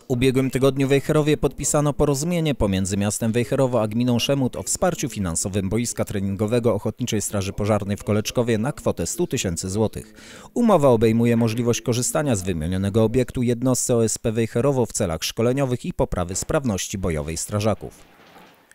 W ubiegłym tygodniu w Wejherowie podpisano porozumienie pomiędzy miastem Wejherowo a gminą Szemut o wsparciu finansowym boiska treningowego Ochotniczej Straży Pożarnej w Koleczkowie na kwotę 100 tysięcy złotych. Umowa obejmuje możliwość korzystania z wymienionego obiektu jednostce OSP Wejherowo w celach szkoleniowych i poprawy sprawności bojowej strażaków.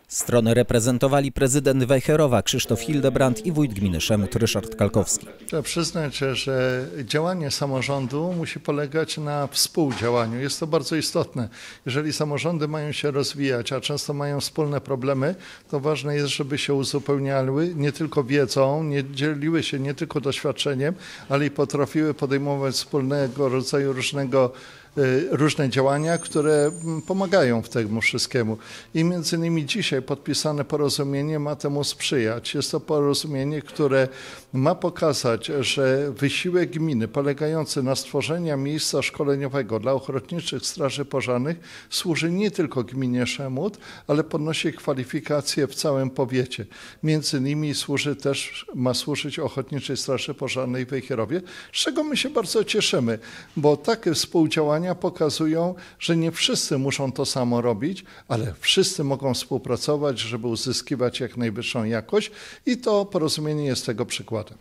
Stronę reprezentowali prezydent Wejherowa Krzysztof Hildebrand i wójt gminy Szemut Ryszard Kalkowski. Trzeba przyznać, że działanie samorządu musi polegać na współdziałaniu. Jest to bardzo istotne. Jeżeli samorządy mają się rozwijać, a często mają wspólne problemy, to ważne jest, żeby się uzupełniały nie tylko wiedzą, nie dzieliły się nie tylko doświadczeniem, ale i potrafiły podejmować wspólnego rodzaju różnego Y, różne działania, które mm, pomagają w temu wszystkiemu. I między innymi dzisiaj podpisane porozumienie ma temu sprzyjać. Jest to porozumienie, które ma pokazać, że wysiłek gminy polegający na stworzeniu miejsca szkoleniowego dla ochotniczych straży pożarnych służy nie tylko gminie Szemut, ale podnosi kwalifikacje w całym powiecie. Między innymi służy też, ma służyć ochotniczej straży pożarnej w Wejherowie, z czego my się bardzo cieszymy, bo takie współdziałanie pokazują, że nie wszyscy muszą to samo robić, ale wszyscy mogą współpracować, żeby uzyskiwać jak najwyższą jakość i to porozumienie jest tego przykładem.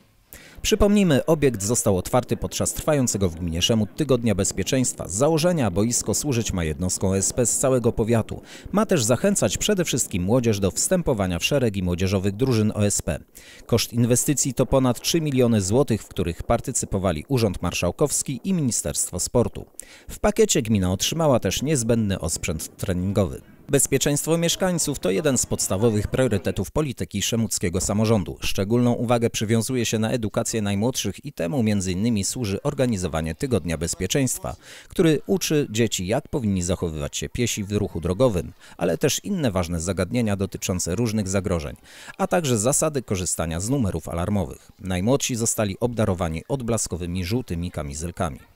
Przypomnijmy, obiekt został otwarty podczas trwającego w gminie Szemut Tygodnia Bezpieczeństwa. Z założenia boisko służyć ma jednostką SP z całego powiatu. Ma też zachęcać przede wszystkim młodzież do wstępowania w szeregi młodzieżowych drużyn OSP. Koszt inwestycji to ponad 3 miliony złotych, w których partycypowali Urząd Marszałkowski i Ministerstwo Sportu. W pakiecie gmina otrzymała też niezbędny osprzęt treningowy. Bezpieczeństwo mieszkańców to jeden z podstawowych priorytetów polityki szemuckiego samorządu. Szczególną uwagę przywiązuje się na edukację najmłodszych i temu m.in. służy organizowanie Tygodnia Bezpieczeństwa, który uczy dzieci jak powinni zachowywać się piesi w ruchu drogowym, ale też inne ważne zagadnienia dotyczące różnych zagrożeń, a także zasady korzystania z numerów alarmowych. Najmłodsi zostali obdarowani odblaskowymi żółtymi kamizelkami.